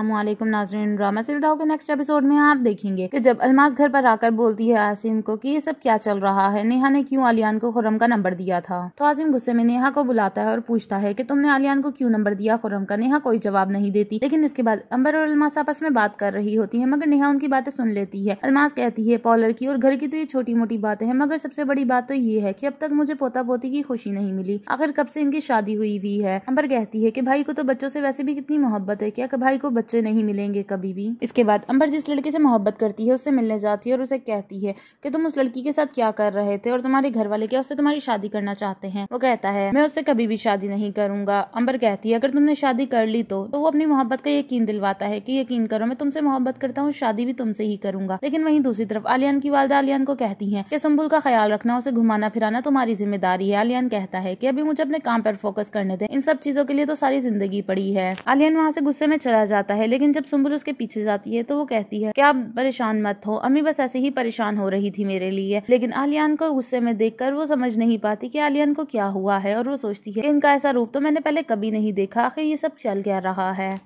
असलम नाजरीन ड्रामा सिलदाओ के next episode में आप देखेंगे कि जब अलमास घर पर आकर बोलती है आसिम को कि ये सब क्या चल रहा है नेहा ने क्यों आलियान को खुरम का नंबर दिया था तो आसिम गुस्से में नेहा को बुलाता है और पूछता है कि तुमने आलियान को क्यों नंबर दिया खुरम का नेहा कोई जवाब नहीं देती लेकिन इसके बाद अंबर और अलमास आपस में बात कर रही होती है मगर नेहा उनकी बातें सुन लेती है अलमास कहती है पॉलर की और घर की तो ये छोटी मोटी बातें हैं मगर सबसे बड़ी बात तो ये है की अब तक मुझे पोता पोती की खुशी नहीं मिली आखिर कब से इनकी शादी हुई हुई है अंबर कहती है की भाई को तो बच्चों से वैसे भी कितनी मोहब्बत है क्या भाई को बच्चों बच्चे नहीं मिलेंगे कभी भी इसके बाद अंबर जिस लड़के से मोहब्बत करती है उससे मिलने जाती है और उसे कहती है कि तुम उस लड़की के साथ क्या कर रहे थे और तुम्हारे घर वाले क्या उससे तुम्हारी शादी करना चाहते हैं वो कहता है मैं उससे कभी भी शादी नहीं करूंगा अंबर कहती है अगर तुमने शादी कर ली तो, तो वो अपनी मोहब्बत का यकीन दिलवाता है की यकीन करो मैं तुमसे मोहब्बत करता हूँ शादी भी तुमसे ही करूंगा लेकिन वही दूसरी तरफ आलियान की वालदा आलियान को कहती है की सुम्बुल का ख्याल रखना उसे घुमाना फिराना तुम्हारी जिम्मेदारी है आलियान कहता है की अभी मुझे अपने काम पर फोकस करने दे इन सब चीजों के लिए तो सारी जिंदगी पड़ी है आलियान वहाँ से गुस्से में चला जाता है है लेकिन जब सुम्बुल उसके पीछे जाती है तो वो कहती है कि आप परेशान मत हो अम्मी बस ऐसे ही परेशान हो रही थी मेरे लिए लेकिन आलियान को गुस्से में देखकर वो समझ नहीं पाती कि आलियान को क्या हुआ है और वो सोचती है इनका ऐसा रूप तो मैंने पहले कभी नहीं देखा आखिर ये सब चल गया रहा है